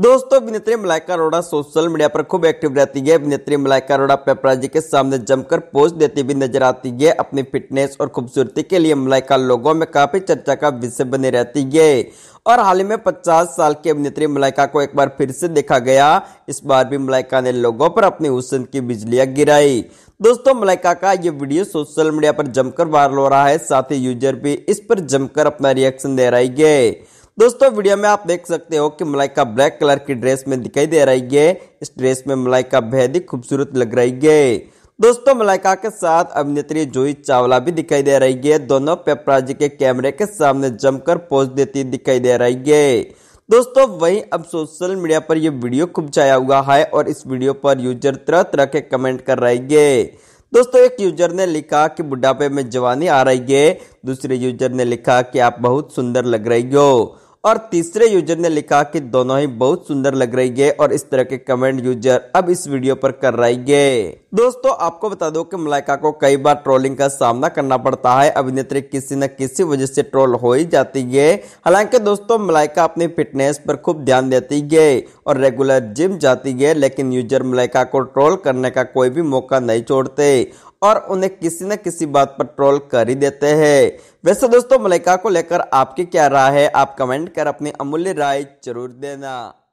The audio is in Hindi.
दोस्तों अभिनेत्री मलाइका अरोड़ा सोशल मीडिया पर खूब एक्टिव रहती है अभिनेत्री मलाइका अरोड़ा पेपराजी के सामने जमकर पोस्ट देती हुई नजर आती है अपनी फिटनेस और खूबसूरती के लिए मलाइका लोगों में काफी चर्चा का विषय बने रहती है और हाल ही में 50 साल की अभिनेत्री मलाइका को एक बार फिर से देखा गया इस बार भी मलाइका ने लोगों पर अपनी हुसन की बिजलियां गिराई दोस्तों मलाइका का ये वीडियो सोशल मीडिया पर जमकर वायरल हो रहा है साथ ही यूजर भी इस पर जमकर अपना रिएक्शन दे रही है दोस्तों वीडियो में आप देख सकते हो कि मलाइका ब्लैक कलर की ड्रेस में दिखाई दे रही है इस ड्रेस में मलाइका बेहद ही खूबसूरत लग रही है दोस्तों मलाइका के साथ अभिनेत्री जूही चावला भी दिखाई दे रही है दोनों पेपराजी के कैमरे के सामने जमकर पोज देती दिखाई दे रही है दोस्तों वहीं अब सोशल मीडिया पर यह वीडियो खूब छाया हुआ है और इस वीडियो पर यूजर तरह तरह के कमेंट कर रही है दोस्तों एक यूजर ने लिखा कि बुढ़ापे में जवानी आ रही है दूसरे यूजर ने लिखा कि आप बहुत सुंदर लग रही हो और तीसरे यूजर ने लिखा कि दोनों ही बहुत सुंदर लग रही है और इस तरह के कमेंट यूजर अब इस वीडियो पर कर रही है दोस्तों आपको बता दो कि मलाइका को कई बार ट्रोलिंग का सामना करना पड़ता है अभिनेत्री किसी न किसी वजह से ट्रोल हो ही जाती है हालांकि दोस्तों मलाइका अपनी फिटनेस पर खूब ध्यान देती है और रेगुलर जिम जाती है लेकिन यूजर मलाइका को ट्रोल करने का कोई भी मौका नहीं छोड़ते और उन्हें किसी न किसी बात पर ट्रोल कर ही देते हैं वैसे दोस्तों मलाइका को लेकर आपकी क्या राय है आप कमेंट कर अपनी अमूल्य राय जरूर देना